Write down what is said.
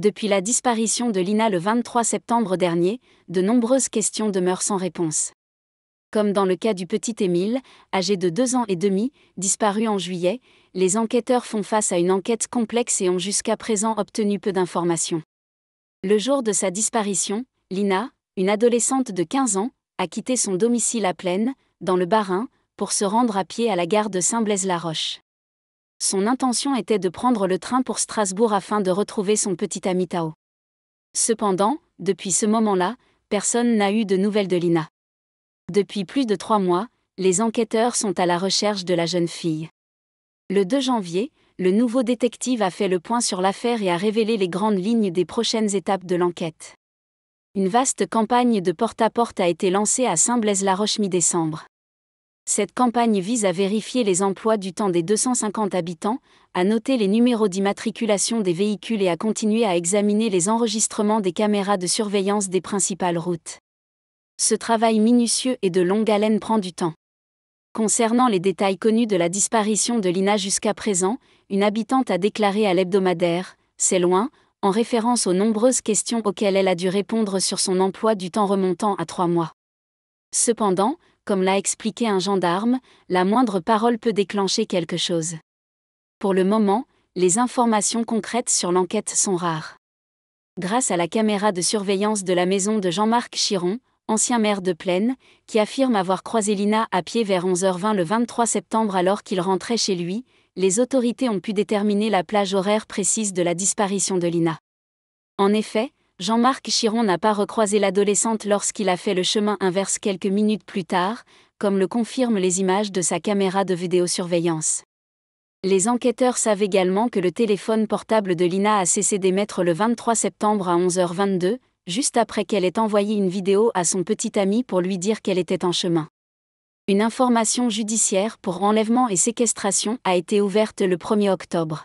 Depuis la disparition de Lina le 23 septembre dernier, de nombreuses questions demeurent sans réponse. Comme dans le cas du petit Émile, âgé de 2 ans et demi, disparu en juillet, les enquêteurs font face à une enquête complexe et ont jusqu'à présent obtenu peu d'informations. Le jour de sa disparition, Lina, une adolescente de 15 ans, a quitté son domicile à Plaine, dans le Bas-Rhin, pour se rendre à pied à la gare de Saint-Blaise-la-Roche son intention était de prendre le train pour Strasbourg afin de retrouver son petit ami Tao. Cependant, depuis ce moment-là, personne n'a eu de nouvelles de Lina. Depuis plus de trois mois, les enquêteurs sont à la recherche de la jeune fille. Le 2 janvier, le nouveau détective a fait le point sur l'affaire et a révélé les grandes lignes des prochaines étapes de l'enquête. Une vaste campagne de porte-à-porte a été lancée à Saint-Blaise-la-Roche mi-décembre. Cette campagne vise à vérifier les emplois du temps des 250 habitants, à noter les numéros d'immatriculation des véhicules et à continuer à examiner les enregistrements des caméras de surveillance des principales routes. Ce travail minutieux et de longue haleine prend du temps. Concernant les détails connus de la disparition de Lina jusqu'à présent, une habitante a déclaré à l'hebdomadaire C'est loin, en référence aux nombreuses questions auxquelles elle a dû répondre sur son emploi du temps remontant à trois mois. Cependant, comme l'a expliqué un gendarme, la moindre parole peut déclencher quelque chose. Pour le moment, les informations concrètes sur l'enquête sont rares. Grâce à la caméra de surveillance de la maison de Jean-Marc Chiron, ancien maire de Plaine, qui affirme avoir croisé Lina à pied vers 11h20 le 23 septembre alors qu'il rentrait chez lui, les autorités ont pu déterminer la plage horaire précise de la disparition de Lina. En effet, Jean-Marc Chiron n'a pas recroisé l'adolescente lorsqu'il a fait le chemin inverse quelques minutes plus tard, comme le confirment les images de sa caméra de vidéosurveillance. Les enquêteurs savent également que le téléphone portable de Lina a cessé d'émettre le 23 septembre à 11h22, juste après qu'elle ait envoyé une vidéo à son petit ami pour lui dire qu'elle était en chemin. Une information judiciaire pour enlèvement et séquestration a été ouverte le 1er octobre.